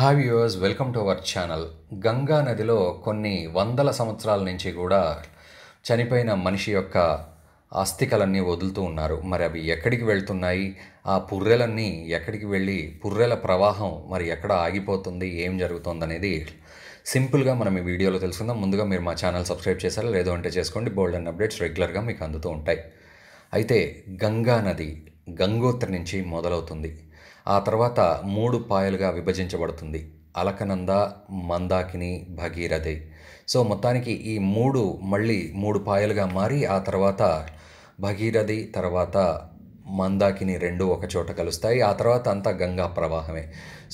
హా viewers welcome to our channel Ganga నదిలో కొన్ని వందల సంవత్సరాల నుంచి కూడా చనిపోయిన మనిషి యొక్క అస్థికలన్నీ వదులుతూ ఉన్నారు మరి అవి ఎక్కడికి వెళ్తున్నాయి ఆ పుర్రెలన్నీ ఎక్కడికి వెళ్ళి పుర్రెల ప్రవాహం మరి ఎక్కడ ఆగిపోతుంది ఏం జరుగుతుంది అనేది సింపుల్గా మనం ఈ వీడియోలో తెలుసుకుందాం ముందుగా మీరు మా ఛానల్ సబ్స్క్రైబ్ చేశారు లేదో అంటే చేసుకోండి బోల్డెన్ అప్డేట్స్ రెగ్యులర్గా మీకు అందుతూ ఉంటాయి అయితే గంగా నది గంగోత్రి నుంచి మొదలవుతుంది ఆ తర్వాత మూడు పాయలుగా విభజించబడుతుంది అలకనంద మందాకిని భగీరథి సో మొత్తానికి ఈ మూడు మళ్ళీ మూడు పాయలుగా మారి ఆ తర్వాత భగీరథి తర్వాత మందాకిని రెండు ఒక చోట కలుస్తాయి ఆ తర్వాత అంతా గంగా ప్రవాహమే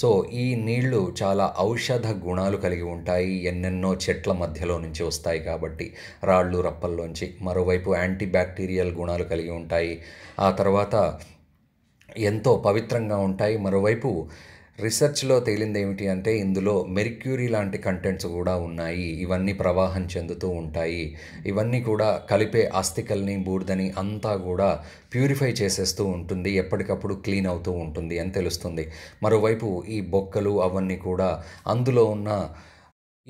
సో ఈ నీళ్లు చాలా ఔషధ గుణాలు కలిగి ఉంటాయి ఎన్నెన్నో చెట్ల మధ్యలో నుంచి వస్తాయి కాబట్టి రాళ్ళు రప్పల్లోంచి మరోవైపు యాంటీ బ్యాక్టీరియల్ గుణాలు కలిగి ఉంటాయి ఆ తర్వాత ఎంతో పవిత్రంగా ఉంటాయి మరోవైపు రీసెర్చ్లో తేలింది ఏమిటి అంటే ఇందులో మెరిక్యూరీ లాంటి కంటెంట్స్ కూడా ఉన్నాయి ఇవన్నీ ప్రవాహం చెందుతూ ఉంటాయి ఇవన్నీ కూడా కలిపే ఆస్తికల్ని బూడిదని అంతా కూడా ప్యూరిఫై చేసేస్తూ ఉంటుంది ఎప్పటికప్పుడు క్లీన్ అవుతూ ఉంటుంది అని తెలుస్తుంది మరోవైపు ఈ బొక్కలు అవన్నీ కూడా అందులో ఉన్న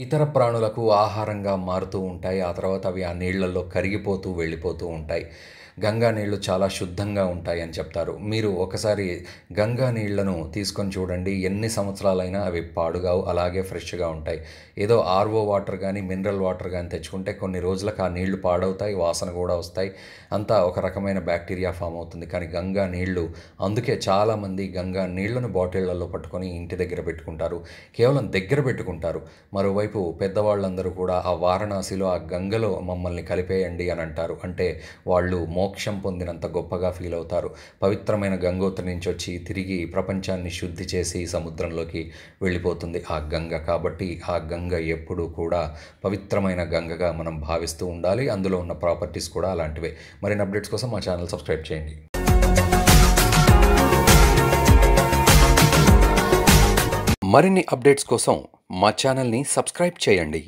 ఇతర ప్రాణులకు ఆహారంగా మారుతూ ఉంటాయి ఆ తర్వాత అవి ఆ నీళ్లలో కరిగిపోతూ వెళ్ళిపోతూ ఉంటాయి గంగా నీళ్లు చాలా శుద్ధంగా ఉంటాయని చెప్తారు మీరు ఒకసారి గంగా నీళ్లను తీసుకొని చూడండి ఎన్ని సంవత్సరాలైనా అవి పాడుగావు అలాగే ఫ్రెష్గా ఉంటాయి ఏదో ఆర్ఓ వాటర్ కానీ మినరల్ వాటర్ కానీ తెచ్చుకుంటే కొన్ని రోజులకు ఆ నీళ్లు పాడవుతాయి వాసన కూడా వస్తాయి అంతా ఒక రకమైన బ్యాక్టీరియా ఫామ్ అవుతుంది కానీ గంగా నీళ్లు అందుకే చాలామంది గంగా నీళ్లను బాటిళ్లలో పట్టుకొని ఇంటి దగ్గర పెట్టుకుంటారు కేవలం దగ్గర పెట్టుకుంటారు మరోవైపు పెద్దవాళ్ళందరూ కూడా ఆ వారణాసిలో ఆ గంగలో మమ్మల్ని కలిపేయండి అని అంటారు అంటే వాళ్ళు మో మోక్షం పొందినంత గొప్పగా ఫీల్ అవుతారు పవిత్రమైన గంగోత్రి నుంచి వచ్చి తిరిగి ప్రపంచాన్ని శుద్ధి చేసి సముద్రంలోకి వెళ్ళిపోతుంది ఆ గంగ కాబట్టి ఆ గంగ ఎప్పుడూ కూడా పవిత్రమైన గంగగా మనం భావిస్తూ ఉండాలి అందులో ఉన్న ప్రాపర్టీస్ కూడా అలాంటివే మరిన్ని అప్డేట్స్ కోసం మా ఛానల్ సబ్స్క్రైబ్ చేయండి మరిన్ని అప్డేట్స్ కోసం మా ఛానల్ని సబ్స్క్రైబ్ చేయండి